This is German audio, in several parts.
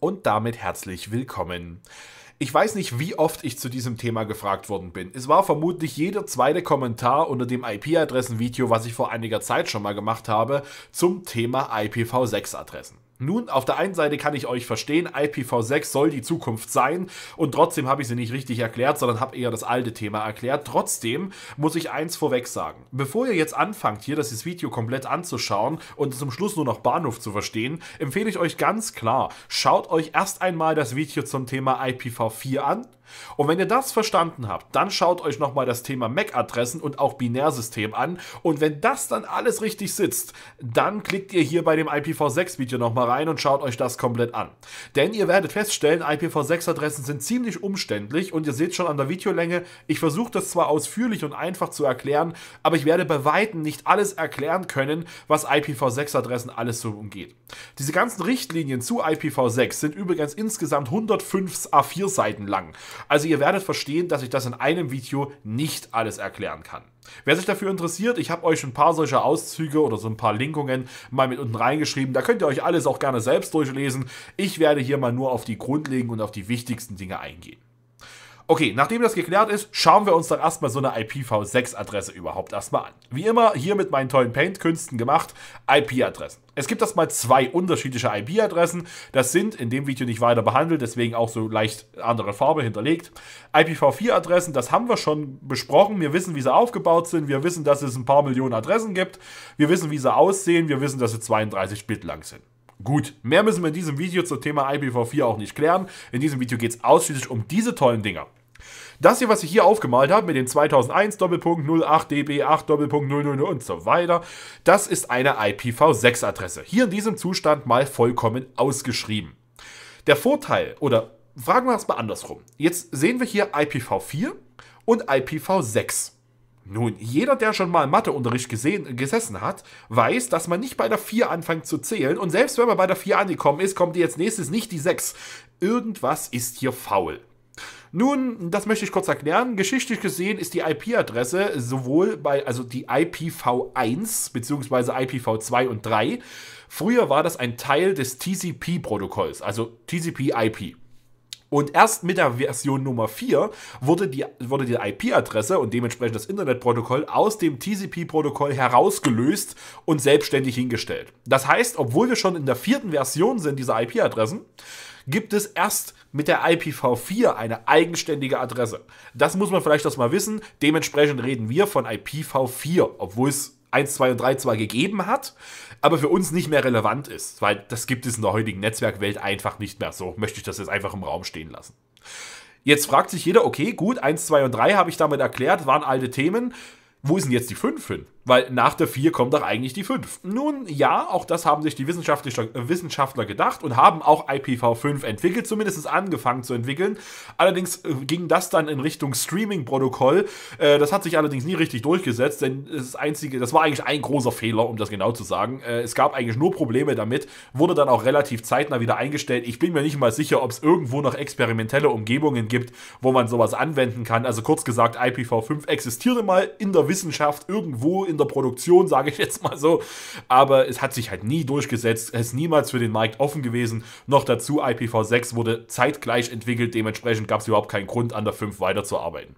Und damit herzlich willkommen. Ich weiß nicht, wie oft ich zu diesem Thema gefragt worden bin. Es war vermutlich jeder zweite Kommentar unter dem IP-Adressen-Video, was ich vor einiger Zeit schon mal gemacht habe, zum Thema IPv6-Adressen. Nun, auf der einen Seite kann ich euch verstehen, IPv6 soll die Zukunft sein und trotzdem habe ich sie nicht richtig erklärt, sondern habe eher das alte Thema erklärt. Trotzdem muss ich eins vorweg sagen. Bevor ihr jetzt anfangt, hier das Video komplett anzuschauen und zum Schluss nur noch Bahnhof zu verstehen, empfehle ich euch ganz klar, schaut euch erst einmal das Video zum Thema IPv4 an, und wenn ihr das verstanden habt, dann schaut euch nochmal das Thema MAC-Adressen und auch Binärsystem an. Und wenn das dann alles richtig sitzt, dann klickt ihr hier bei dem IPv6-Video nochmal rein und schaut euch das komplett an. Denn ihr werdet feststellen, IPv6-Adressen sind ziemlich umständlich und ihr seht schon an der Videolänge, ich versuche das zwar ausführlich und einfach zu erklären, aber ich werde bei weitem nicht alles erklären können, was IPv6-Adressen alles so umgeht. Diese ganzen Richtlinien zu IPv6 sind übrigens insgesamt 105 A4-Seiten lang. Also ihr werdet verstehen, dass ich das in einem Video nicht alles erklären kann. Wer sich dafür interessiert, ich habe euch ein paar solcher Auszüge oder so ein paar Linkungen mal mit unten reingeschrieben. Da könnt ihr euch alles auch gerne selbst durchlesen. Ich werde hier mal nur auf die grundlegenden und auf die wichtigsten Dinge eingehen. Okay, nachdem das geklärt ist, schauen wir uns doch erstmal so eine IPv6-Adresse überhaupt erstmal an. Wie immer, hier mit meinen tollen Paint-Künsten gemacht, IP-Adressen. Es gibt erstmal zwei unterschiedliche IP-Adressen. Das sind in dem Video nicht weiter behandelt, deswegen auch so leicht andere Farbe hinterlegt. IPv4-Adressen, das haben wir schon besprochen. Wir wissen, wie sie aufgebaut sind. Wir wissen, dass es ein paar Millionen Adressen gibt. Wir wissen, wie sie aussehen. Wir wissen, dass sie 32 Bit lang sind. Gut, mehr müssen wir in diesem Video zum Thema IPv4 auch nicht klären. In diesem Video geht es ausschließlich um diese tollen Dinger. Das hier, was ich hier aufgemalt habe mit dem 2001 Doppelpunkt 08 DB 8 Doppelpunkt 000 und so weiter, das ist eine IPv6 Adresse. Hier in diesem Zustand mal vollkommen ausgeschrieben. Der Vorteil oder fragen wir es mal andersrum. Jetzt sehen wir hier IPv4 und IPv6. Nun, jeder, der schon mal Matheunterricht gesehen, gesessen hat, weiß, dass man nicht bei der 4 anfängt zu zählen und selbst wenn man bei der 4 angekommen ist, kommt jetzt nächstes nicht die 6. Irgendwas ist hier faul. Nun, das möchte ich kurz erklären. Geschichtlich gesehen ist die IP-Adresse sowohl bei, also die IPv1 bzw. IPv2 und 3, früher war das ein Teil des TCP-Protokolls, also TCP-IP. Und erst mit der Version Nummer 4 wurde die, wurde die IP-Adresse und dementsprechend das Internetprotokoll aus dem TCP-Protokoll herausgelöst und selbstständig hingestellt. Das heißt, obwohl wir schon in der vierten Version sind dieser IP-Adressen, gibt es erst mit der IPv4 eine eigenständige Adresse. Das muss man vielleicht erstmal wissen. Dementsprechend reden wir von IPv4, obwohl es 1, 2 und 3 zwar gegeben hat, aber für uns nicht mehr relevant ist, weil das gibt es in der heutigen Netzwerkwelt einfach nicht mehr. So möchte ich das jetzt einfach im Raum stehen lassen. Jetzt fragt sich jeder, okay, gut, 1, 2 und 3 habe ich damit erklärt, waren alte Themen. Wo ist denn jetzt die 5 hin? Weil nach der 4 kommt doch eigentlich die 5. Nun ja, auch das haben sich die äh, Wissenschaftler gedacht und haben auch IPv5 entwickelt, zumindest angefangen zu entwickeln. Allerdings äh, ging das dann in Richtung Streaming-Protokoll. Äh, das hat sich allerdings nie richtig durchgesetzt, denn das einzige, das war eigentlich ein großer Fehler, um das genau zu sagen. Es gab eigentlich nur Probleme damit, wurde dann auch relativ zeitnah wieder eingestellt. Ich bin mir nicht mal sicher, ob es irgendwo noch experimentelle Umgebungen gibt, wo man sowas anwenden kann. Also kurz gesagt, IPv5 existierte mal in der Wissenschaft irgendwo in der Produktion, sage ich jetzt mal so. Aber es hat sich halt nie durchgesetzt, es ist niemals für den Markt offen gewesen. Noch dazu, IPv6 wurde zeitgleich entwickelt, dementsprechend gab es überhaupt keinen Grund, an der 5 weiterzuarbeiten.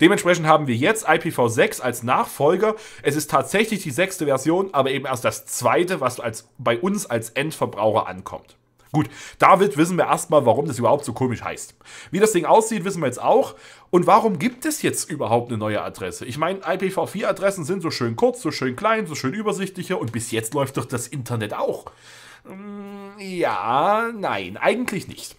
Dementsprechend haben wir jetzt IPv6 als Nachfolger. Es ist tatsächlich die sechste Version, aber eben erst das zweite, was als, bei uns als Endverbraucher ankommt. Gut, David wissen wir erstmal, warum das überhaupt so komisch heißt. Wie das Ding aussieht, wissen wir jetzt auch. Und warum gibt es jetzt überhaupt eine neue Adresse? Ich meine, IPv4-Adressen sind so schön kurz, so schön klein, so schön übersichtlicher und bis jetzt läuft doch das Internet auch. Mm, ja, nein, eigentlich nicht.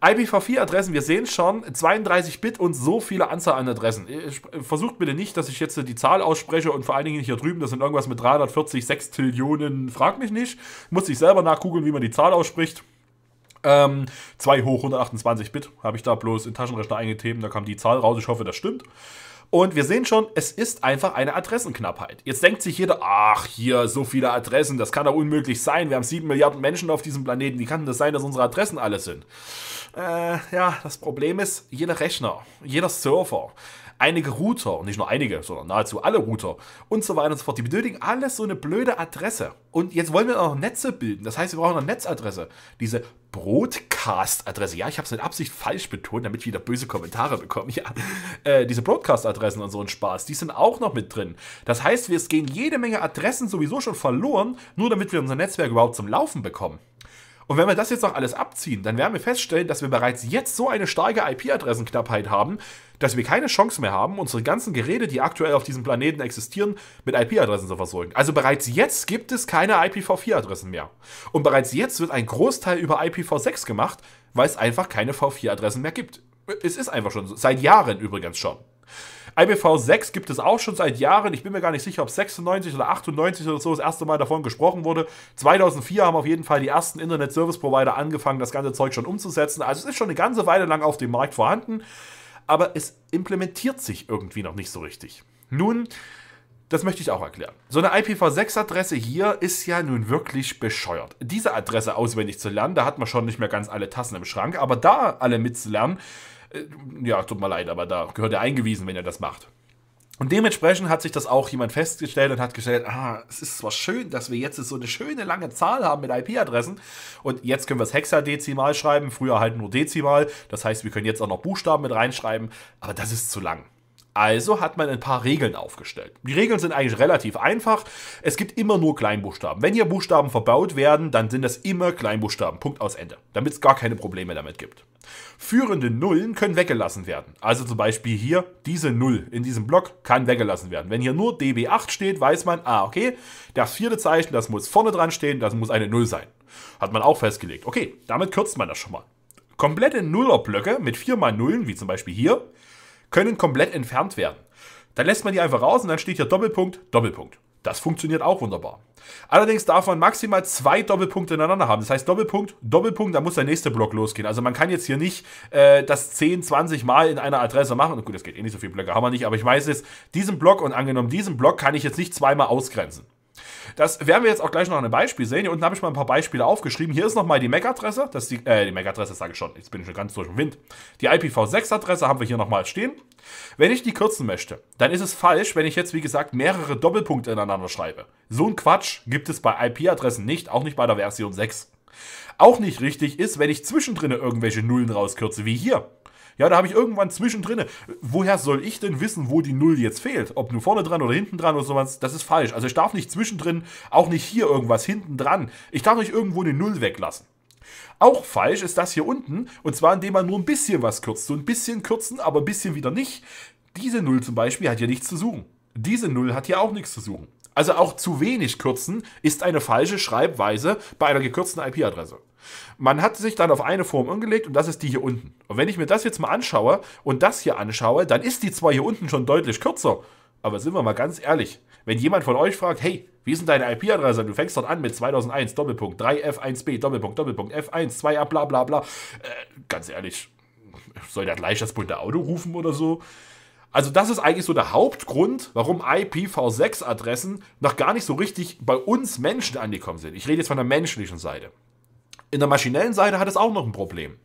IPv4-Adressen, wir sehen schon, 32-Bit und so viele Anzahl an Adressen. Äh, äh, versucht bitte nicht, dass ich jetzt äh, die Zahl ausspreche und vor allen Dingen hier drüben, das sind irgendwas mit 340, 6 Trillionen, frag mich nicht. Muss ich selber nachgoogeln, wie man die Zahl ausspricht. Ähm, 2 hoch 128 Bit habe ich da bloß in Taschenrechner eingetippen, da kam die Zahl raus. Ich hoffe, das stimmt. Und wir sehen schon, es ist einfach eine Adressenknappheit. Jetzt denkt sich jeder, ach, hier so viele Adressen, das kann doch unmöglich sein. Wir haben sieben Milliarden Menschen auf diesem Planeten. Wie kann das sein, dass unsere Adressen alle sind? Äh, ja, das Problem ist, jeder Rechner, jeder Server einige Router, und nicht nur einige, sondern nahezu alle Router und so weiter und so fort, die benötigen alles so eine blöde Adresse. Und jetzt wollen wir auch noch Netze bilden. Das heißt, wir brauchen eine Netzadresse. Diese Broadcast-Adresse. Ja, ich habe es mit Absicht falsch betont, damit ich wieder böse Kommentare bekomme. Ja, äh, diese Broadcast-Adressen und so ein Spaß, die sind auch noch mit drin. Das heißt, wir gehen jede Menge Adressen sowieso schon verloren, nur damit wir unser Netzwerk überhaupt zum Laufen bekommen. Und wenn wir das jetzt noch alles abziehen, dann werden wir feststellen, dass wir bereits jetzt so eine starke IP-Adressenknappheit haben, dass wir keine Chance mehr haben, unsere ganzen Geräte, die aktuell auf diesem Planeten existieren, mit IP-Adressen zu versorgen. Also bereits jetzt gibt es keine IPv4-Adressen mehr. Und bereits jetzt wird ein Großteil über IPv6 gemacht, weil es einfach keine V4-Adressen mehr gibt. Es ist einfach schon so. Seit Jahren übrigens schon ipv 6 gibt es auch schon seit Jahren. Ich bin mir gar nicht sicher, ob 96 oder 98 oder so das erste Mal davon gesprochen wurde. 2004 haben auf jeden Fall die ersten Internet Service Provider angefangen, das ganze Zeug schon umzusetzen. Also es ist schon eine ganze Weile lang auf dem Markt vorhanden, aber es implementiert sich irgendwie noch nicht so richtig. Nun, das möchte ich auch erklären. So eine IPv6-Adresse hier ist ja nun wirklich bescheuert. Diese Adresse auswendig zu lernen, da hat man schon nicht mehr ganz alle Tassen im Schrank, aber da alle mitzulernen, äh, ja, tut mir leid, aber da gehört er eingewiesen, wenn er das macht. Und dementsprechend hat sich das auch jemand festgestellt und hat gestellt, ah, es ist zwar schön, dass wir jetzt so eine schöne lange Zahl haben mit IP-Adressen und jetzt können wir es hexadezimal schreiben, früher halt nur dezimal, das heißt, wir können jetzt auch noch Buchstaben mit reinschreiben, aber das ist zu lang. Also hat man ein paar Regeln aufgestellt. Die Regeln sind eigentlich relativ einfach. Es gibt immer nur Kleinbuchstaben. Wenn hier Buchstaben verbaut werden, dann sind das immer Kleinbuchstaben. Punkt aus Ende. Damit es gar keine Probleme damit gibt. Führende Nullen können weggelassen werden. Also zum Beispiel hier, diese Null in diesem Block kann weggelassen werden. Wenn hier nur DB8 steht, weiß man, ah, okay, das vierte Zeichen, das muss vorne dran stehen, das muss eine Null sein. Hat man auch festgelegt. Okay, damit kürzt man das schon mal. Komplette Nullerblöcke mit viermal Nullen, wie zum Beispiel hier, können komplett entfernt werden. Dann lässt man die einfach raus und dann steht hier Doppelpunkt, Doppelpunkt. Das funktioniert auch wunderbar. Allerdings darf man maximal zwei Doppelpunkte ineinander haben. Das heißt Doppelpunkt, Doppelpunkt, da muss der nächste Block losgehen. Also man kann jetzt hier nicht äh, das 10, 20 Mal in einer Adresse machen. Gut, das geht eh nicht so viele Blöcke, haben wir nicht, aber ich weiß jetzt, diesen Block und angenommen diesen Block kann ich jetzt nicht zweimal ausgrenzen. Das werden wir jetzt auch gleich noch an einem Beispiel sehen. Hier unten habe ich mal ein paar Beispiele aufgeschrieben. Hier ist nochmal die MAC-Adresse. Das ist die, äh, die MAC-Adresse sage ich schon. Jetzt bin ich schon ganz durch den Wind. Die IPv6-Adresse haben wir hier nochmal stehen. Wenn ich die kürzen möchte, dann ist es falsch, wenn ich jetzt, wie gesagt, mehrere Doppelpunkte ineinander schreibe. So ein Quatsch gibt es bei IP-Adressen nicht, auch nicht bei der Version 6. Auch nicht richtig ist, wenn ich zwischendrin irgendwelche Nullen rauskürze, wie hier. Ja, da habe ich irgendwann zwischendrin. Woher soll ich denn wissen, wo die Null jetzt fehlt? Ob nur vorne dran oder hinten dran oder sowas, das ist falsch. Also ich darf nicht zwischendrin, auch nicht hier irgendwas hinten dran. Ich darf nicht irgendwo eine Null weglassen. Auch falsch ist das hier unten, und zwar indem man nur ein bisschen was kürzt. So ein bisschen kürzen, aber ein bisschen wieder nicht. Diese Null zum Beispiel hat hier nichts zu suchen. Diese Null hat hier auch nichts zu suchen. Also auch zu wenig kürzen ist eine falsche Schreibweise bei einer gekürzten IP-Adresse. Man hat sich dann auf eine Form umgelegt und das ist die hier unten. Und wenn ich mir das jetzt mal anschaue und das hier anschaue, dann ist die zwar hier unten schon deutlich kürzer, aber sind wir mal ganz ehrlich, wenn jemand von euch fragt, hey, wie ist denn deine IP-Adresse? Du fängst dort an mit 2001, Doppelpunkt, 3F1B, Doppelpunkt, Doppelpunkt, F1, 2A, bla bla bla. Äh, ganz ehrlich, soll der gleich das bunte Auto rufen oder so? Also das ist eigentlich so der Hauptgrund, warum IPv6-Adressen noch gar nicht so richtig bei uns Menschen angekommen sind. Ich rede jetzt von der menschlichen Seite. In der maschinellen Seite hat es auch noch ein Problem.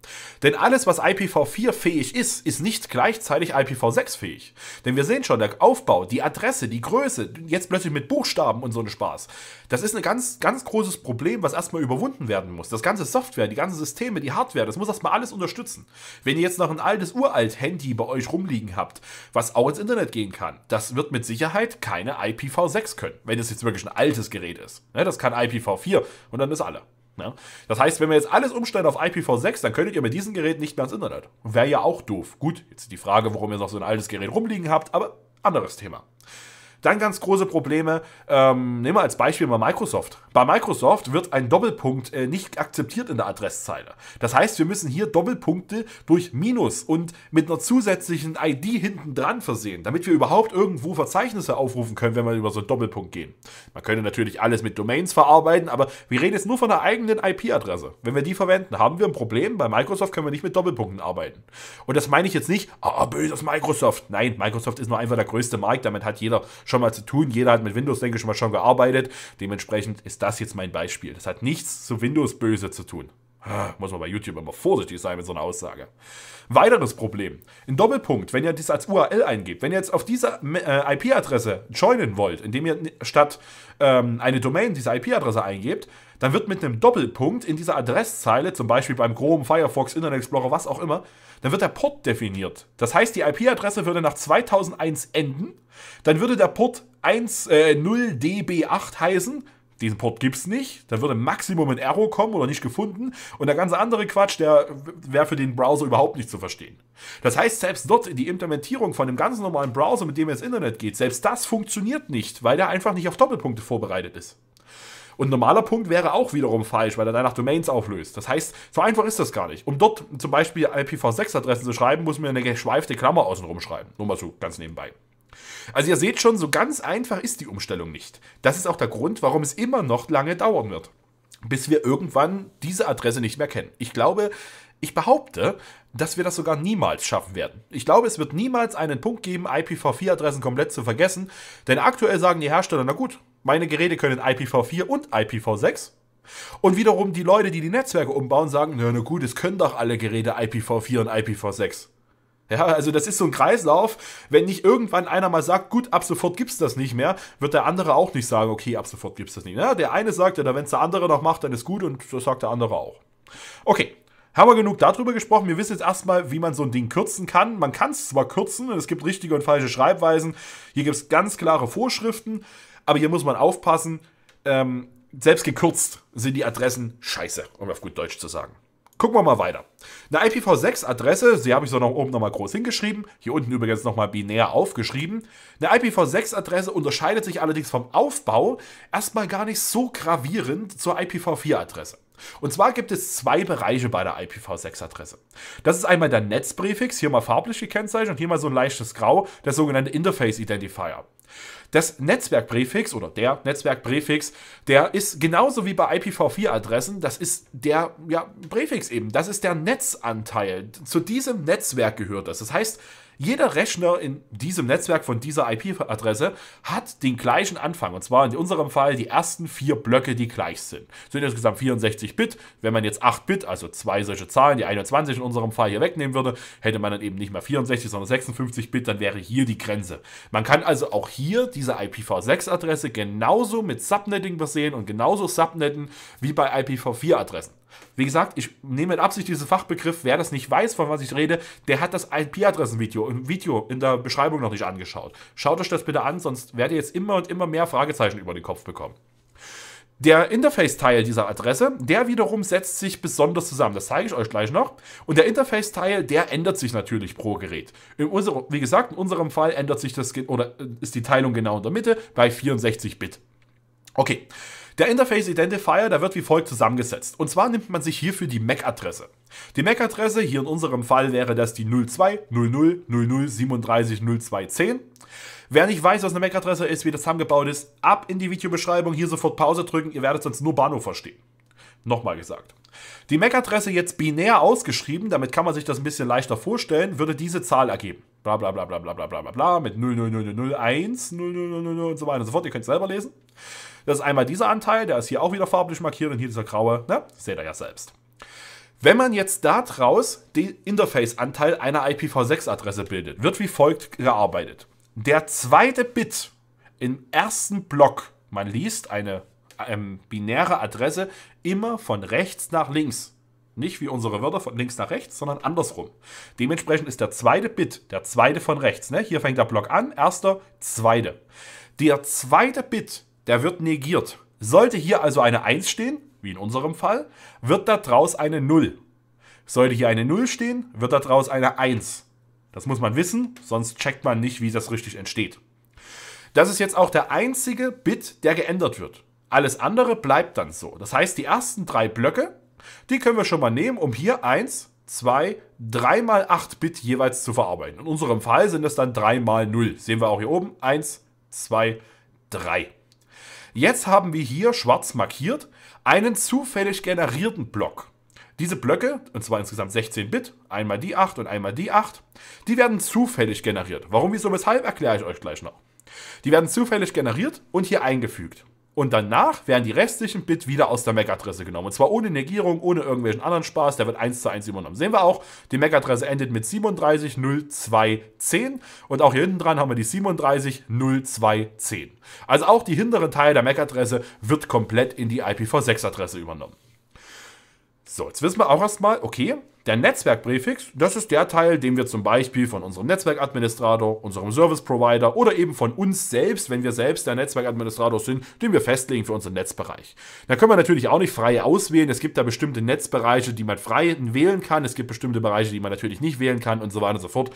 Denn alles, was IPv4 fähig ist, ist nicht gleichzeitig IPv6 fähig. Denn wir sehen schon, der Aufbau, die Adresse, die Größe, jetzt plötzlich mit Buchstaben und so ein Spaß. Das ist ein ganz, ganz großes Problem, was erstmal überwunden werden muss. Das ganze Software, die ganzen Systeme, die Hardware, das muss erstmal alles unterstützen. Wenn ihr jetzt noch ein altes, uralt Handy bei euch rumliegen habt, was auch ins Internet gehen kann, das wird mit Sicherheit keine IPv6 können, wenn es jetzt wirklich ein altes Gerät ist. Ne, das kann IPv4 und dann ist alle. Ja? Das heißt, wenn wir jetzt alles umstellen auf IPv6, dann könntet ihr mit diesem Gerät nicht mehr ans Internet. Wäre ja auch doof. Gut, jetzt die Frage, warum ihr noch so ein altes Gerät rumliegen habt, aber anderes Thema. Dann ganz große Probleme, ähm, nehmen wir als Beispiel mal Microsoft. Bei Microsoft wird ein Doppelpunkt äh, nicht akzeptiert in der Adresszeile. Das heißt, wir müssen hier Doppelpunkte durch Minus und mit einer zusätzlichen ID hinten dran versehen, damit wir überhaupt irgendwo Verzeichnisse aufrufen können, wenn wir über so einen Doppelpunkt gehen. Man könnte natürlich alles mit Domains verarbeiten, aber wir reden jetzt nur von der eigenen IP-Adresse. Wenn wir die verwenden, haben wir ein Problem. Bei Microsoft können wir nicht mit Doppelpunkten arbeiten. Und das meine ich jetzt nicht, ah, böses Microsoft. Nein, Microsoft ist nur einfach der größte Markt, damit hat jeder schon schon mal zu tun. Jeder hat mit Windows, denke ich mal, schon gearbeitet. Dementsprechend ist das jetzt mein Beispiel. Das hat nichts zu Windows böse zu tun. Muss man bei YouTube immer vorsichtig sein mit so einer Aussage. Weiteres Problem. In Doppelpunkt, wenn ihr dies als URL eingebt, wenn ihr jetzt auf diese äh, IP-Adresse joinen wollt, indem ihr statt ähm, eine Domain diese IP-Adresse eingebt, dann wird mit einem Doppelpunkt in dieser Adresszeile, zum Beispiel beim Chrome, Firefox, Internet Explorer, was auch immer, dann wird der Port definiert. Das heißt, die IP-Adresse würde nach 2001 enden, dann würde der Port 10 db 8 heißen, diesen Port gibt's nicht, Da würde Maximum ein Error kommen oder nicht gefunden und der ganze andere Quatsch, der wäre für den Browser überhaupt nicht zu verstehen. Das heißt, selbst dort die Implementierung von einem ganz normalen Browser, mit dem ihr ins Internet geht, selbst das funktioniert nicht, weil der einfach nicht auf Doppelpunkte vorbereitet ist. Und normaler Punkt wäre auch wiederum falsch, weil er danach Domains auflöst. Das heißt, so einfach ist das gar nicht. Um dort zum Beispiel IPv6-Adressen zu schreiben, muss man eine geschweifte Klammer außenrum schreiben. Nur mal so ganz nebenbei. Also ihr seht schon, so ganz einfach ist die Umstellung nicht. Das ist auch der Grund, warum es immer noch lange dauern wird, bis wir irgendwann diese Adresse nicht mehr kennen. Ich glaube, ich behaupte, dass wir das sogar niemals schaffen werden. Ich glaube, es wird niemals einen Punkt geben, IPv4-Adressen komplett zu vergessen, denn aktuell sagen die Hersteller, na gut, meine Geräte können IPv4 und IPv6. Und wiederum die Leute, die die Netzwerke umbauen, sagen, na, na gut, es können doch alle Geräte IPv4 und IPv6. Ja, also das ist so ein Kreislauf. Wenn nicht irgendwann einer mal sagt, gut, ab sofort gibt's das nicht mehr, wird der andere auch nicht sagen, okay, ab sofort gibt's das nicht mehr. Der eine sagt, ja, wenn es der andere noch macht, dann ist gut und das sagt der andere auch. Okay, haben wir genug darüber gesprochen. Wir wissen jetzt erstmal, wie man so ein Ding kürzen kann. Man kann es zwar kürzen, es gibt richtige und falsche Schreibweisen. Hier gibt's ganz klare Vorschriften, aber hier muss man aufpassen. Ähm, selbst gekürzt sind die Adressen scheiße, um auf gut Deutsch zu sagen. Gucken wir mal weiter. Eine IPv6-Adresse, sie habe ich so noch oben nochmal groß hingeschrieben, hier unten übrigens nochmal binär aufgeschrieben. Eine IPv6-Adresse unterscheidet sich allerdings vom Aufbau erstmal gar nicht so gravierend zur IPv4-Adresse. Und zwar gibt es zwei Bereiche bei der IPv6-Adresse. Das ist einmal der Netzpräfix, hier mal farblich gekennzeichnet und hier mal so ein leichtes Grau, der sogenannte Interface Identifier. Das Netzwerkpräfix oder der Netzwerkpräfix, der ist genauso wie bei IPv4-Adressen, das ist der ja, Präfix eben, das ist der Netzanteil. Zu diesem Netzwerk gehört das. Das heißt, jeder Rechner in diesem Netzwerk von dieser IP-Adresse hat den gleichen Anfang. Und zwar in unserem Fall die ersten vier Blöcke, die gleich sind. Sind insgesamt 64 Bit. Wenn man jetzt 8 Bit, also zwei solche Zahlen, die 21 in unserem Fall hier wegnehmen würde, hätte man dann eben nicht mehr 64, sondern 56 Bit, dann wäre hier die Grenze. Man kann also auch hier diese IPv6-Adresse genauso mit Subnetting versehen und genauso subnetten wie bei IPv4-Adressen. Wie gesagt, ich nehme mit Absicht diesen Fachbegriff. Wer das nicht weiß, von was ich rede, der hat das IP-Adressen-Video im Video in der Beschreibung noch nicht angeschaut. Schaut euch das bitte an, sonst werdet ihr jetzt immer und immer mehr Fragezeichen über den Kopf bekommen. Der Interface-Teil dieser Adresse, der wiederum setzt sich besonders zusammen. Das zeige ich euch gleich noch. Und der Interface-Teil, der ändert sich natürlich pro Gerät. In unserem, wie gesagt, in unserem Fall ändert sich das oder äh, ist die Teilung genau in der Mitte bei 64 Bit. Okay. Der Interface Identifier, der wird wie folgt zusammengesetzt. Und zwar nimmt man sich hierfür die MAC-Adresse. Die MAC-Adresse, hier in unserem Fall wäre das die 020000370210. Wer nicht weiß, was eine MAC-Adresse ist, wie das zusammengebaut ist, ab in die Videobeschreibung, hier sofort Pause drücken, ihr werdet sonst nur Bahnhof verstehen. Nochmal gesagt. Die MAC-Adresse jetzt binär ausgeschrieben, damit kann man sich das ein bisschen leichter vorstellen, würde diese Zahl ergeben. Bla bla bla bla bla bla bla bla mit 00001, 000 und so weiter und so fort. Ihr könnt es selber lesen. Das ist einmal dieser Anteil, der ist hier auch wieder farblich markiert und hier dieser graue, ne? seht ihr ja selbst. Wenn man jetzt daraus den Interface-Anteil einer IPv6-Adresse bildet, wird wie folgt gearbeitet. Der zweite Bit im ersten Block, man liest eine ähm, binäre Adresse immer von rechts nach links. Nicht wie unsere Wörter von links nach rechts, sondern andersrum. Dementsprechend ist der zweite Bit, der zweite von rechts. Ne? Hier fängt der Block an, erster, zweite. Der zweite Bit der wird negiert. Sollte hier also eine 1 stehen, wie in unserem Fall, wird daraus eine 0. Sollte hier eine 0 stehen, wird daraus eine 1. Das muss man wissen, sonst checkt man nicht, wie das richtig entsteht. Das ist jetzt auch der einzige Bit, der geändert wird. Alles andere bleibt dann so. Das heißt, die ersten drei Blöcke, die können wir schon mal nehmen, um hier 1, 2, 3 mal 8 Bit jeweils zu verarbeiten. In unserem Fall sind es dann 3 mal 0. Sehen wir auch hier oben. 1, 2, 3. Jetzt haben wir hier schwarz markiert einen zufällig generierten Block. Diese Blöcke, und zwar insgesamt 16 Bit, einmal die 8 und einmal die 8, die werden zufällig generiert. Warum, wieso, weshalb, erkläre ich euch gleich noch. Die werden zufällig generiert und hier eingefügt. Und danach werden die restlichen Bit wieder aus der MAC-Adresse genommen. Und zwar ohne Negierung, ohne irgendwelchen anderen Spaß. Der wird 1 zu 1 übernommen. Sehen wir auch, die MAC-Adresse endet mit 370210. Und auch hier hinten dran haben wir die 370210. Also auch die hintere Teil der MAC-Adresse wird komplett in die IPv6-Adresse übernommen. So, jetzt wissen wir auch erstmal, okay, der Netzwerkpräfix, das ist der Teil, den wir zum Beispiel von unserem Netzwerkadministrator, unserem Service Provider oder eben von uns selbst, wenn wir selbst der Netzwerkadministrator sind, den wir festlegen für unseren Netzbereich. Da können wir natürlich auch nicht frei auswählen. Es gibt da bestimmte Netzbereiche, die man frei wählen kann. Es gibt bestimmte Bereiche, die man natürlich nicht wählen kann und so weiter und so fort.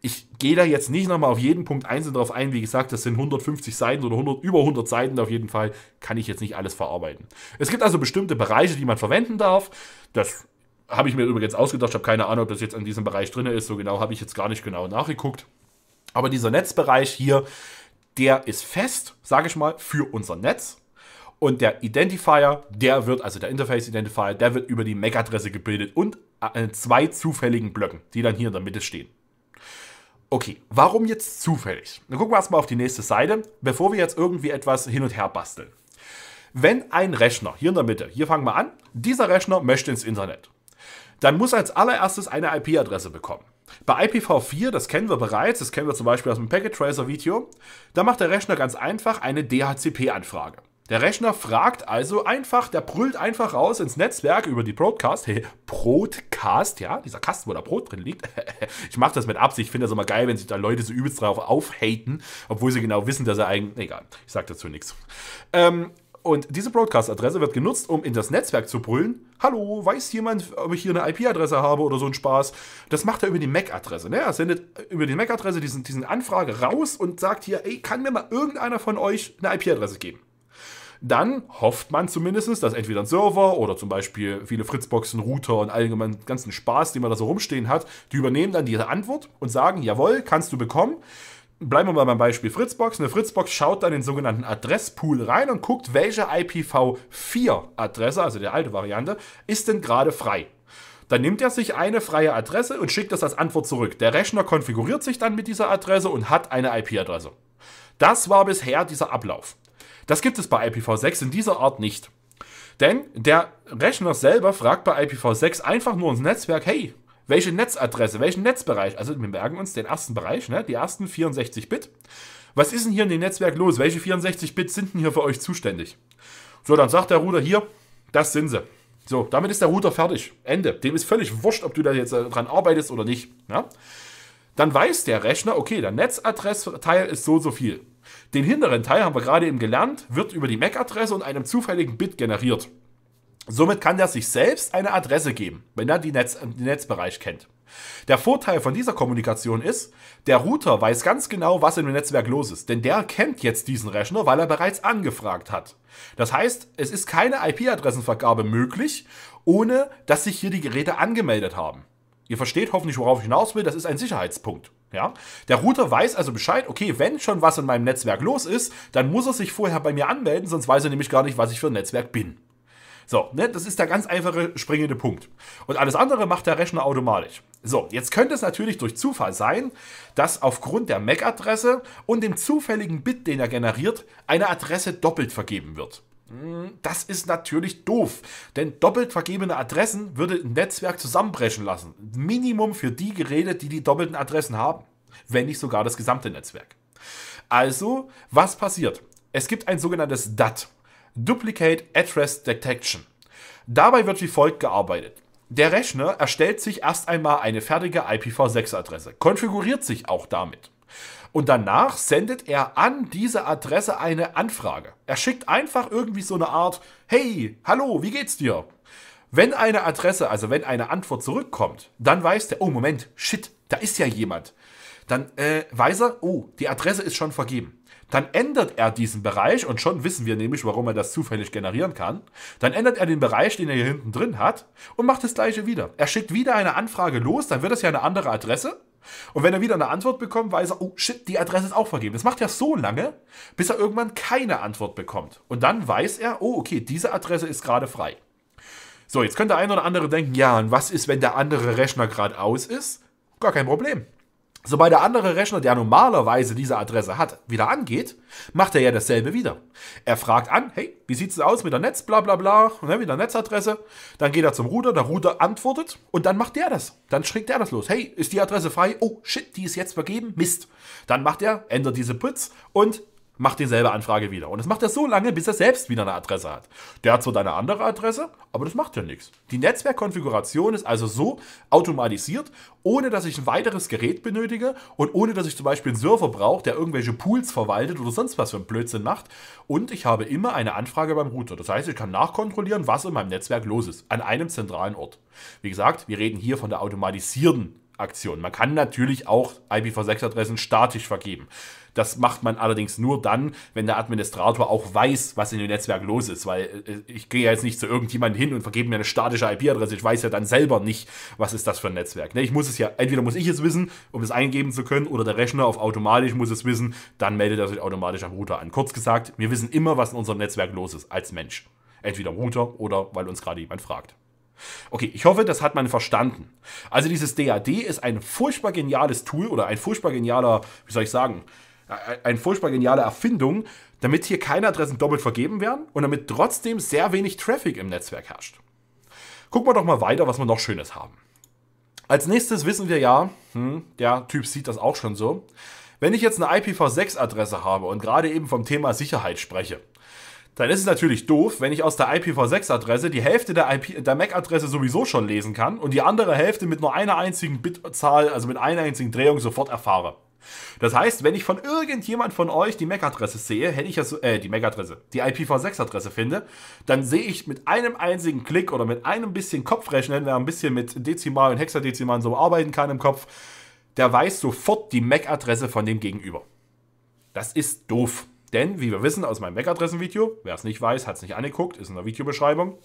Ich gehe da jetzt nicht nochmal auf jeden Punkt einzeln drauf ein. Wie gesagt, das sind 150 Seiten oder 100, über 100 Seiten auf jeden Fall. Kann ich jetzt nicht alles verarbeiten. Es gibt also bestimmte Bereiche, die man verwenden darf. Das habe ich mir übrigens ausgedacht, habe keine Ahnung, ob das jetzt in diesem Bereich drin ist. So genau habe ich jetzt gar nicht genau nachgeguckt. Aber dieser Netzbereich hier, der ist fest, sage ich mal, für unser Netz. Und der Identifier, der wird, also der Interface Identifier, der wird über die MAC-Adresse gebildet und äh, zwei zufälligen Blöcken, die dann hier in der Mitte stehen. Okay, warum jetzt zufällig? Dann gucken wir erstmal auf die nächste Seite, bevor wir jetzt irgendwie etwas hin und her basteln. Wenn ein Rechner, hier in der Mitte, hier fangen wir an, dieser Rechner möchte ins Internet dann muss als allererstes eine IP-Adresse bekommen. Bei IPv4, das kennen wir bereits, das kennen wir zum Beispiel aus dem Packet Tracer Video, da macht der Rechner ganz einfach eine DHCP-Anfrage. Der Rechner fragt also einfach, der brüllt einfach raus ins Netzwerk über die Broadcast. Hey, Broadcast, ja, dieser Kasten, wo da Brot drin liegt. ich mache das mit Absicht, ich finde das immer geil, wenn sich da Leute so übelst drauf aufhaten, obwohl sie genau wissen, dass er eigentlich. Egal, ich sag dazu nichts. Ähm, und diese Broadcast-Adresse wird genutzt, um in das Netzwerk zu brüllen. Hallo, weiß jemand, ob ich hier eine IP-Adresse habe oder so ein Spaß? Das macht er über die MAC-Adresse. Ne? Er sendet über die MAC-Adresse diesen, diesen Anfrage raus und sagt hier, ey, kann mir mal irgendeiner von euch eine IP-Adresse geben? Dann hofft man zumindest, dass entweder ein Server oder zum Beispiel viele Fritzboxen, Router und allgemein ganzen Spaß, die man da so rumstehen hat, die übernehmen dann diese Antwort und sagen, jawohl, kannst du bekommen bleiben wir mal beim Beispiel Fritzbox. Eine Fritzbox schaut dann in den sogenannten Adresspool rein und guckt, welche IPv4-Adresse, also der alte Variante, ist denn gerade frei. Dann nimmt er sich eine freie Adresse und schickt das als Antwort zurück. Der Rechner konfiguriert sich dann mit dieser Adresse und hat eine IP-Adresse. Das war bisher dieser Ablauf. Das gibt es bei IPv6 in dieser Art nicht. Denn der Rechner selber fragt bei IPv6 einfach nur ins Netzwerk, hey, welche Netzadresse, welchen Netzbereich. Also wir merken uns den ersten Bereich, ne? die ersten 64 Bit. Was ist denn hier in dem Netzwerk los? Welche 64 Bit sind denn hier für euch zuständig? So, dann sagt der Router hier, das sind sie. So, damit ist der Router fertig. Ende. Dem ist völlig wurscht, ob du da jetzt äh, dran arbeitest oder nicht. Ja? Dann weiß der Rechner, okay, der Netzadressteil ist so so viel. Den hinteren Teil haben wir gerade eben gelernt, wird über die MAC-Adresse und einem zufälligen Bit generiert. Somit kann der sich selbst eine Adresse geben, wenn er Netz, den Netzbereich kennt. Der Vorteil von dieser Kommunikation ist, der Router weiß ganz genau, was in dem Netzwerk los ist, denn der kennt jetzt diesen Rechner, weil er bereits angefragt hat. Das heißt, es ist keine IP-Adressenvergabe möglich, ohne dass sich hier die Geräte angemeldet haben. Ihr versteht hoffentlich, worauf ich hinaus will, das ist ein Sicherheitspunkt. Ja? Der Router weiß also Bescheid, okay, wenn schon was in meinem Netzwerk los ist, dann muss er sich vorher bei mir anmelden, sonst weiß er nämlich gar nicht, was ich für ein Netzwerk bin. So, ne, das ist der ganz einfache springende Punkt. Und alles andere macht der Rechner automatisch. So, jetzt könnte es natürlich durch Zufall sein, dass aufgrund der MAC-Adresse und dem zufälligen Bit, den er generiert, eine Adresse doppelt vergeben wird. Hm, das ist natürlich doof, denn doppelt vergebene Adressen würde ein Netzwerk zusammenbrechen lassen. Minimum für die Geräte, die die doppelten Adressen haben, wenn nicht sogar das gesamte Netzwerk. Also, was passiert? Es gibt ein sogenanntes DAT. Duplicate Address Detection. Dabei wird wie folgt gearbeitet. Der Rechner erstellt sich erst einmal eine fertige IPv6-Adresse, konfiguriert sich auch damit. Und danach sendet er an diese Adresse eine Anfrage. Er schickt einfach irgendwie so eine Art, hey, hallo, wie geht's dir? Wenn eine Adresse, also wenn eine Antwort zurückkommt, dann weiß der, oh Moment, shit, da ist ja jemand. Dann äh, weiß er, oh, die Adresse ist schon vergeben dann ändert er diesen Bereich und schon wissen wir nämlich, warum er das zufällig generieren kann. Dann ändert er den Bereich, den er hier hinten drin hat und macht das gleiche wieder. Er schickt wieder eine Anfrage los, dann wird das ja eine andere Adresse. Und wenn er wieder eine Antwort bekommt, weiß er, oh shit, die Adresse ist auch vergeben. Das macht er so lange, bis er irgendwann keine Antwort bekommt. Und dann weiß er, oh okay, diese Adresse ist gerade frei. So, jetzt könnte der eine oder andere denken, ja, und was ist, wenn der andere Rechner gerade aus ist? Gar kein Problem. Sobald der andere Rechner, der normalerweise diese Adresse hat, wieder angeht, macht er ja dasselbe wieder. Er fragt an, hey, wie sieht's denn aus mit der Netz, bla bla bla, ne, mit der Netzadresse. Dann geht er zum Router, der Router antwortet und dann macht der das. Dann schickt er das los. Hey, ist die Adresse frei? Oh, shit, die ist jetzt vergeben, Mist. Dann macht er, ändert diese Putz und macht dieselbe Anfrage wieder. Und das macht er so lange, bis er selbst wieder eine Adresse hat. Der hat zwar eine andere Adresse, aber das macht ja nichts. Die Netzwerkkonfiguration ist also so automatisiert, ohne dass ich ein weiteres Gerät benötige und ohne dass ich zum Beispiel einen Server brauche, der irgendwelche Pools verwaltet oder sonst was für einen Blödsinn macht. Und ich habe immer eine Anfrage beim Router. Das heißt, ich kann nachkontrollieren, was in meinem Netzwerk los ist, an einem zentralen Ort. Wie gesagt, wir reden hier von der automatisierten Aktion. Man kann natürlich auch IPv6-Adressen statisch vergeben. Das macht man allerdings nur dann, wenn der Administrator auch weiß, was in dem Netzwerk los ist, weil äh, ich gehe ja jetzt nicht zu irgendjemandem hin und vergebe mir eine statische IP-Adresse. Ich weiß ja dann selber nicht, was ist das für ein Netzwerk. Ne? Ich muss es ja, entweder muss ich es wissen, um es eingeben zu können, oder der Rechner auf automatisch muss es wissen, dann meldet er sich automatisch am Router an. Kurz gesagt, wir wissen immer, was in unserem Netzwerk los ist, als Mensch. Entweder Router oder weil uns gerade jemand fragt. Okay, ich hoffe, das hat man verstanden. Also dieses DAD ist ein furchtbar geniales Tool oder ein furchtbar genialer, wie soll ich sagen, äh, eine furchtbar geniale Erfindung, damit hier keine Adressen doppelt vergeben werden und damit trotzdem sehr wenig Traffic im Netzwerk herrscht. Gucken wir doch mal weiter, was wir noch Schönes haben. Als nächstes wissen wir ja, hm, der Typ sieht das auch schon so, wenn ich jetzt eine IPv6-Adresse habe und gerade eben vom Thema Sicherheit spreche, dann ist es natürlich doof, wenn ich aus der IPv6-Adresse die Hälfte der, der MAC-Adresse sowieso schon lesen kann und die andere Hälfte mit nur einer einzigen Bitzahl, also mit einer einzigen Drehung sofort erfahre. Das heißt, wenn ich von irgendjemand von euch die MAC-Adresse sehe, hätte ich ja so, äh, die MAC-Adresse, die IPv6-Adresse finde, dann sehe ich mit einem einzigen Klick oder mit einem bisschen Kopfrechnen, wer ein bisschen mit Dezimal und Hexadezimalen so arbeiten kann im Kopf, der weiß sofort die MAC-Adresse von dem Gegenüber. Das ist doof. Denn, wie wir wissen aus meinem MAC-Adressen-Video, wer es nicht weiß, hat es nicht angeguckt, ist in der Videobeschreibung.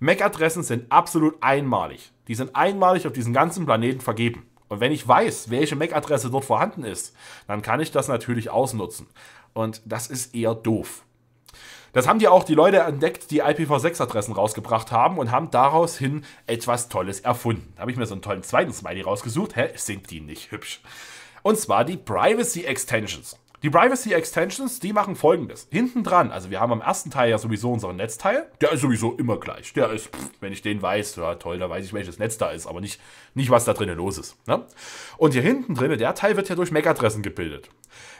MAC-Adressen sind absolut einmalig. Die sind einmalig auf diesem ganzen Planeten vergeben. Und wenn ich weiß, welche MAC-Adresse dort vorhanden ist, dann kann ich das natürlich ausnutzen. Und das ist eher doof. Das haben die auch die Leute entdeckt, die IPv6-Adressen rausgebracht haben und haben daraus hin etwas Tolles erfunden. Da habe ich mir so einen tollen zweiten Smiley rausgesucht. Hä, sind die nicht hübsch? Und zwar die Privacy Extensions. Die Privacy Extensions, die machen folgendes. Hinten dran, also wir haben am ersten Teil ja sowieso unseren Netzteil. Der ist sowieso immer gleich. Der ist, pff, wenn ich den weiß, ja toll, da weiß ich, welches Netz da ist, aber nicht, nicht was da drinnen los ist. Ne? Und hier hinten drinnen, der Teil wird ja durch MAC-Adressen gebildet.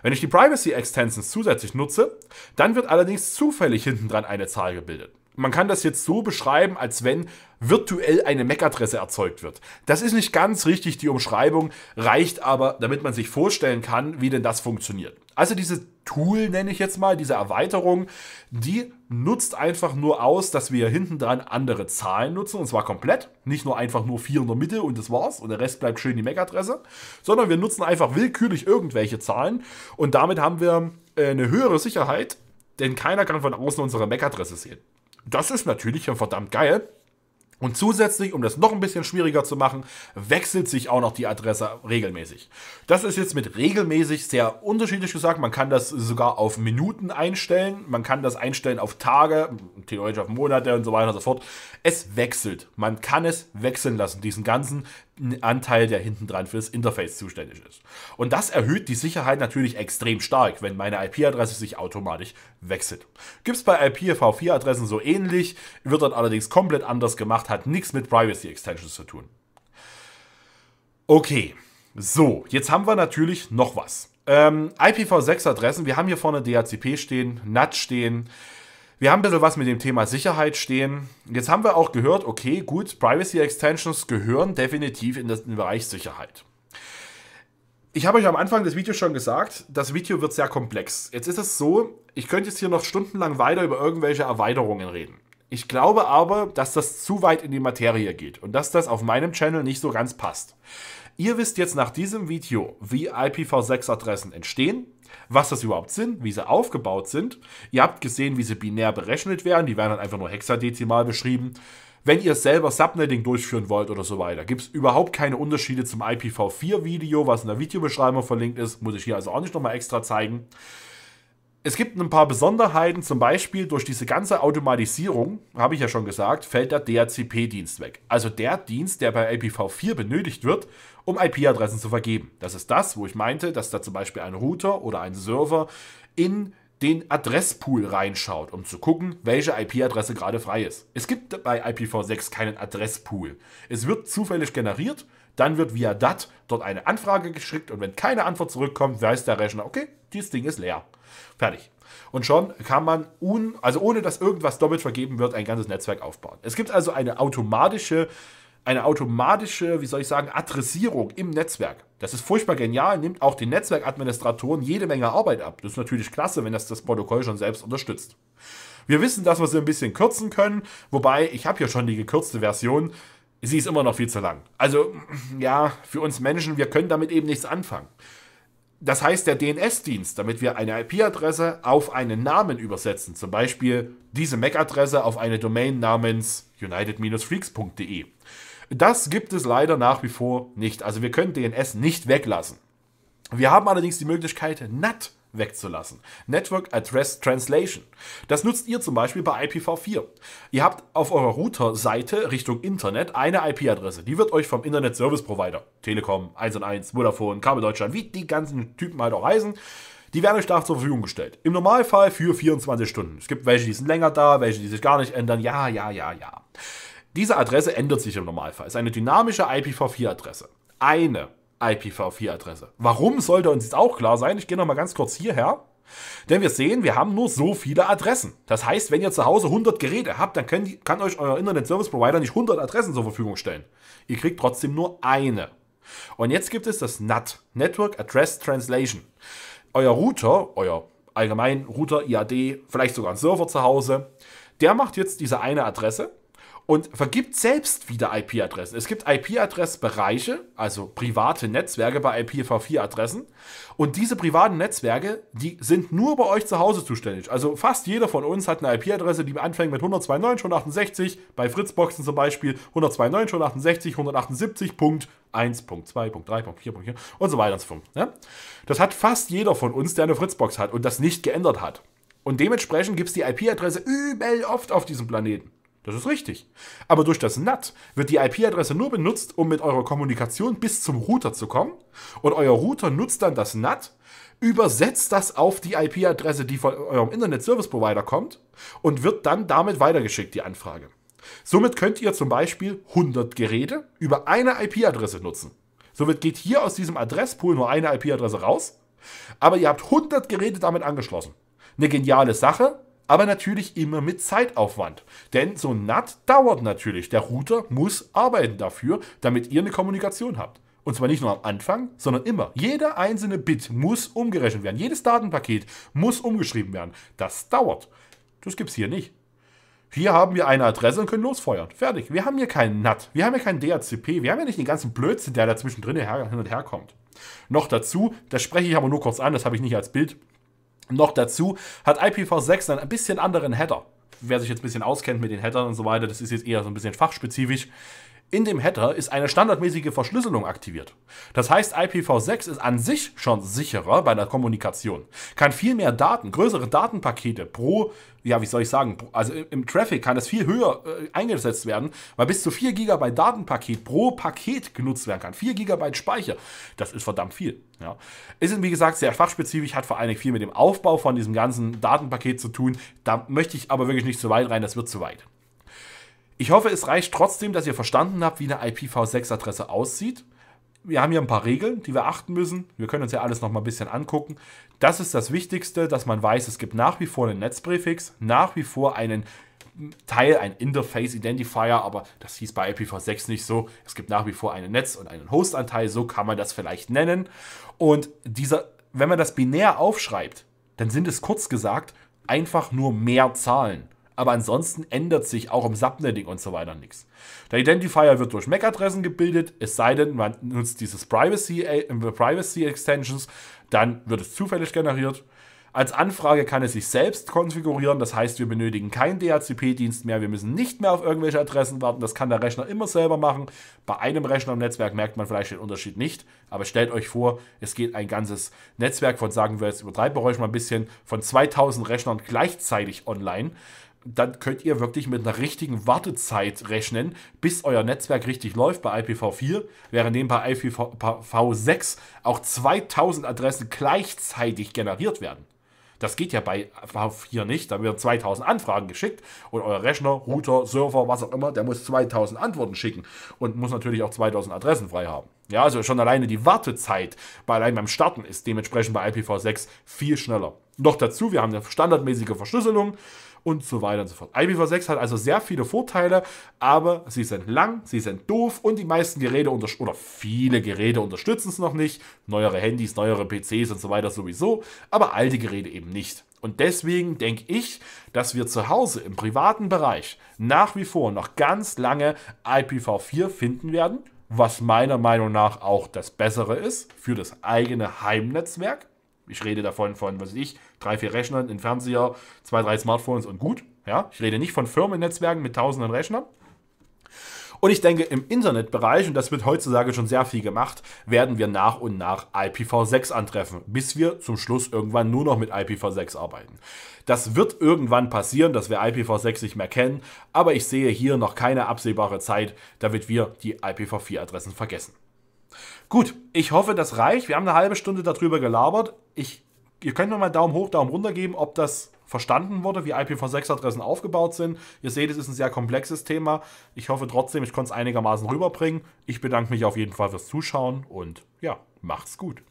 Wenn ich die Privacy Extensions zusätzlich nutze, dann wird allerdings zufällig hinten dran eine Zahl gebildet. Man kann das jetzt so beschreiben, als wenn virtuell eine MAC-Adresse erzeugt wird. Das ist nicht ganz richtig, die Umschreibung reicht aber, damit man sich vorstellen kann, wie denn das funktioniert. Also diese Tool nenne ich jetzt mal, diese Erweiterung, die nutzt einfach nur aus, dass wir hinten dran andere Zahlen nutzen und zwar komplett. Nicht nur einfach nur 4 in der Mitte und das war's und der Rest bleibt schön die MAC-Adresse, sondern wir nutzen einfach willkürlich irgendwelche Zahlen und damit haben wir äh, eine höhere Sicherheit, denn keiner kann von außen unsere MAC-Adresse sehen. Das ist natürlich verdammt geil, und zusätzlich, um das noch ein bisschen schwieriger zu machen, wechselt sich auch noch die Adresse regelmäßig. Das ist jetzt mit regelmäßig sehr unterschiedlich gesagt. Man kann das sogar auf Minuten einstellen. Man kann das einstellen auf Tage, theoretisch auf Monate und so weiter und so fort. Es wechselt. Man kann es wechseln lassen, diesen ganzen Anteil, der hinten dran für das Interface zuständig ist. Und das erhöht die Sicherheit natürlich extrem stark, wenn meine IP-Adresse sich automatisch wechselt. Gibt es bei IPv4-Adressen so ähnlich, wird dann allerdings komplett anders gemacht, hat nichts mit Privacy Extensions zu tun. Okay, so, jetzt haben wir natürlich noch was. Ähm, IPv6-Adressen, wir haben hier vorne DHCP stehen, NAT stehen. Wir haben ein bisschen was mit dem Thema Sicherheit stehen. Jetzt haben wir auch gehört, okay, gut, Privacy Extensions gehören definitiv in, den Bereich Sicherheit. Ich habe euch am Anfang des Videos schon gesagt, das Video wird sehr komplex. Jetzt ist es so, ich könnte jetzt hier noch stundenlang weiter über irgendwelche Erweiterungen reden. Ich glaube aber, dass das zu weit in die Materie geht und dass das auf meinem Channel nicht so ganz passt. Ihr wisst jetzt nach diesem Video, wie IPv6-Adressen entstehen, was das überhaupt sind, wie sie aufgebaut sind. Ihr habt gesehen, wie sie binär berechnet werden. Die werden dann einfach nur hexadezimal beschrieben. Wenn ihr selber Subnetting durchführen wollt oder so weiter, gibt es überhaupt keine Unterschiede zum IPv4-Video, was in der Videobeschreibung verlinkt ist. Muss ich hier also auch nicht nochmal extra zeigen. Es gibt ein paar Besonderheiten, zum Beispiel durch diese ganze Automatisierung, habe ich ja schon gesagt, fällt der DHCP-Dienst weg. Also der Dienst, der bei IPv4 benötigt wird, um IP-Adressen zu vergeben. Das ist das, wo ich meinte, dass da zum Beispiel ein Router oder ein Server in den Adresspool reinschaut, um zu gucken, welche IP-Adresse gerade frei ist. Es gibt bei IPv6 keinen Adresspool. Es wird zufällig generiert, dann wird via DAT dort eine Anfrage geschickt und wenn keine Antwort zurückkommt, weiß der Rechner, okay, dieses Ding ist leer. Fertig. Und schon kann man, un, also ohne dass irgendwas doppelt vergeben wird, ein ganzes Netzwerk aufbauen. Es gibt also eine automatische, eine automatische, wie soll ich sagen, Adressierung im Netzwerk. Das ist furchtbar genial, nimmt auch den Netzwerkadministratoren jede Menge Arbeit ab. Das ist natürlich klasse, wenn das das Protokoll schon selbst unterstützt. Wir wissen, dass wir sie ein bisschen kürzen können, wobei ich habe ja schon die gekürzte Version. Sie ist immer noch viel zu lang. Also ja, für uns Menschen, wir können damit eben nichts anfangen das heißt, der DNS-Dienst, damit wir eine IP-Adresse auf einen Namen übersetzen, zum Beispiel diese MAC-Adresse auf eine Domain namens united-freaks.de. Das gibt es leider nach wie vor nicht. Also wir können DNS nicht weglassen. Wir haben allerdings die Möglichkeit, NAT wegzulassen. Network Address Translation. Das nutzt ihr zum Beispiel bei IPv4. Ihr habt auf eurer router Richtung Internet eine IP-Adresse. Die wird euch vom Internet Service Provider, Telekom, 1&1, Vodafone, Kabel Deutschland, wie die ganzen Typen halt auch heißen, die werden euch da zur Verfügung gestellt. Im Normalfall für 24 Stunden. Es gibt welche, die sind länger da, welche, die sich gar nicht ändern. Ja, ja, ja, ja. Diese Adresse ändert sich im Normalfall. Es ist eine dynamische IPv4-Adresse. Eine IPv4-Adresse. Warum sollte uns jetzt auch klar sein? Ich gehe nochmal ganz kurz hierher. Denn wir sehen, wir haben nur so viele Adressen. Das heißt, wenn ihr zu Hause 100 Geräte habt, dann die, kann euch euer Internet Service Provider nicht 100 Adressen zur Verfügung stellen. Ihr kriegt trotzdem nur eine. Und jetzt gibt es das NAT, Network Address Translation. Euer Router, euer allgemein Router, IAD, vielleicht sogar ein Server zu Hause, der macht jetzt diese eine Adresse und vergibt selbst wieder IP-Adressen. Es gibt IP-Adressbereiche, also private Netzwerke bei IPv4-Adressen. Und diese privaten Netzwerke, die sind nur bei euch zu Hause zuständig. Also fast jeder von uns hat eine IP-Adresse, die anfängt mit 192.168, bei Fritzboxen zum Beispiel 192.168, 178.1.2.3.4.4 und so weiter und so fort. Ne? Das hat fast jeder von uns, der eine Fritzbox hat und das nicht geändert hat. Und dementsprechend gibt es die IP-Adresse übel oft auf diesem Planeten. Das ist richtig. Aber durch das NAT wird die IP-Adresse nur benutzt, um mit eurer Kommunikation bis zum Router zu kommen. Und euer Router nutzt dann das NAT, übersetzt das auf die IP-Adresse, die von eurem Internet Service Provider kommt und wird dann damit weitergeschickt, die Anfrage. Somit könnt ihr zum Beispiel 100 Geräte über eine IP-Adresse nutzen. Somit geht hier aus diesem Adresspool nur eine IP-Adresse raus, aber ihr habt 100 Geräte damit angeschlossen. Eine geniale Sache, aber natürlich immer mit Zeitaufwand. Denn so ein NAT dauert natürlich. Der Router muss arbeiten dafür, damit ihr eine Kommunikation habt. Und zwar nicht nur am Anfang, sondern immer. Jeder einzelne Bit muss umgerechnet werden. Jedes Datenpaket muss umgeschrieben werden. Das dauert. Das gibt es hier nicht. Hier haben wir eine Adresse und können losfeuern. Fertig. Wir haben hier keinen NAT. Wir haben hier keinen DHCP. Wir haben ja nicht den ganzen Blödsinn, der dazwischen drin hin und her kommt. Noch dazu, das spreche ich aber nur kurz an, das habe ich nicht als Bild noch dazu hat IPv6 einen ein bisschen anderen Header. Wer sich jetzt ein bisschen auskennt mit den Headern und so weiter, das ist jetzt eher so ein bisschen fachspezifisch in dem Header ist eine standardmäßige Verschlüsselung aktiviert. Das heißt, IPv6 ist an sich schon sicherer bei der Kommunikation, kann viel mehr Daten, größere Datenpakete pro, ja, wie soll ich sagen, also im Traffic kann es viel höher äh, eingesetzt werden, weil bis zu 4 GB Datenpaket pro Paket genutzt werden kann. 4 GB Speicher, das ist verdammt viel. Ja. Ist, wie gesagt, sehr fachspezifisch, hat vor allen Dingen viel mit dem Aufbau von diesem ganzen Datenpaket zu tun. Da möchte ich aber wirklich nicht zu weit rein, das wird zu weit. Ich hoffe, es reicht trotzdem, dass ihr verstanden habt, wie eine IPv6-Adresse aussieht. Wir haben hier ein paar Regeln, die wir achten müssen. Wir können uns ja alles noch mal ein bisschen angucken. Das ist das Wichtigste, dass man weiß, es gibt nach wie vor einen Netzpräfix, nach wie vor einen Teil, ein Interface Identifier, aber das hieß bei IPv6 nicht so. Es gibt nach wie vor einen Netz- und einen Hostanteil, so kann man das vielleicht nennen. Und dieser, wenn man das binär aufschreibt, dann sind es kurz gesagt einfach nur mehr Zahlen aber ansonsten ändert sich auch im Subnetting und so weiter nichts. Der Identifier wird durch MAC-Adressen gebildet, es sei denn, man nutzt dieses Privacy, äh, Privacy Extensions, dann wird es zufällig generiert. Als Anfrage kann es sich selbst konfigurieren, das heißt, wir benötigen keinen DHCP-Dienst mehr, wir müssen nicht mehr auf irgendwelche Adressen warten, das kann der Rechner immer selber machen. Bei einem Rechner im Netzwerk merkt man vielleicht den Unterschied nicht, aber stellt euch vor, es geht ein ganzes Netzwerk von, sagen wir jetzt, übertreiben wir euch mal ein bisschen, von 2000 Rechnern gleichzeitig online dann könnt ihr wirklich mit einer richtigen Wartezeit rechnen, bis euer Netzwerk richtig läuft bei IPv4, während dem bei IPv6 auch 2000 Adressen gleichzeitig generiert werden. Das geht ja bei ipv 4 nicht. Da werden 2000 Anfragen geschickt und euer Rechner, Router, Server, was auch immer, der muss 2000 Antworten schicken und muss natürlich auch 2000 Adressen frei haben. Ja, also schon alleine die Wartezeit bei allein beim Starten ist dementsprechend bei IPv6 viel schneller. Noch dazu, wir haben eine standardmäßige Verschlüsselung und so weiter und so fort. IPv6 hat also sehr viele Vorteile, aber sie sind lang, sie sind doof und die meisten Geräte oder viele Geräte unterstützen es noch nicht. Neuere Handys, neuere PCs und so weiter sowieso, aber alte Geräte eben nicht. Und deswegen denke ich, dass wir zu Hause im privaten Bereich nach wie vor noch ganz lange IPv4 finden werden, was meiner Meinung nach auch das Bessere ist für das eigene Heimnetzwerk. Ich rede davon von, was weiß ich, drei, vier Rechnern, ein Fernseher, zwei, drei Smartphones und gut. Ja, ich rede nicht von Firmennetzwerken mit tausenden Rechnern. Und ich denke, im Internetbereich, und das wird heutzutage schon sehr viel gemacht, werden wir nach und nach IPv6 antreffen, bis wir zum Schluss irgendwann nur noch mit IPv6 arbeiten. Das wird irgendwann passieren, dass wir IPv6 nicht mehr kennen, aber ich sehe hier noch keine absehbare Zeit, damit wir die IPv4-Adressen vergessen. Gut, ich hoffe, das reicht. Wir haben eine halbe Stunde darüber gelabert. Ich, ihr könnt mir mal Daumen hoch, Daumen runter geben, ob das verstanden wurde, wie IPv6-Adressen aufgebaut sind. Ihr seht, es ist ein sehr komplexes Thema. Ich hoffe trotzdem, ich konnte es einigermaßen rüberbringen. Ich bedanke mich auf jeden Fall fürs Zuschauen und ja, macht's gut.